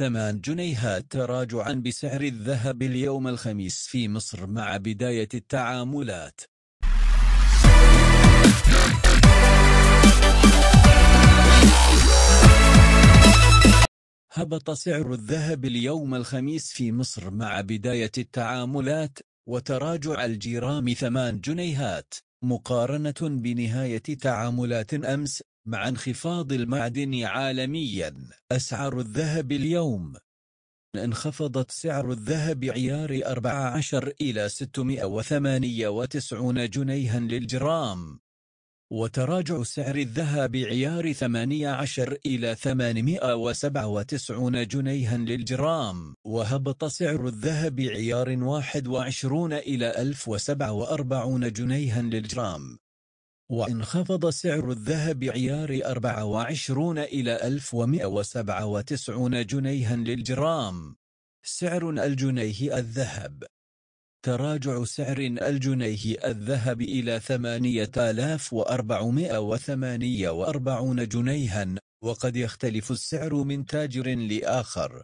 ثمان جنيهات تراجعا بسعر الذهب اليوم الخميس في مصر مع بداية التعاملات هبط سعر الذهب اليوم الخميس في مصر مع بداية التعاملات وتراجع الجرام ثمان جنيهات مقارنة بنهاية تعاملات أمس مع انخفاض المعدن عالميا أسعار الذهب اليوم انخفضت سعر الذهب عيار 14 إلى 698 جنيها للجرام وتراجع سعر الذهب عيار 18 إلى 897 جنيها للجرام وهبط سعر الذهب عيار 21 إلى 1047 جنيها للجرام وانخفض سعر الذهب عيار 24 إلى 1197 جنيها للجرام سعر الجنيه الذهب تراجع سعر الجنيه الذهب إلى 8448 جنيها وقد يختلف السعر من تاجر لآخر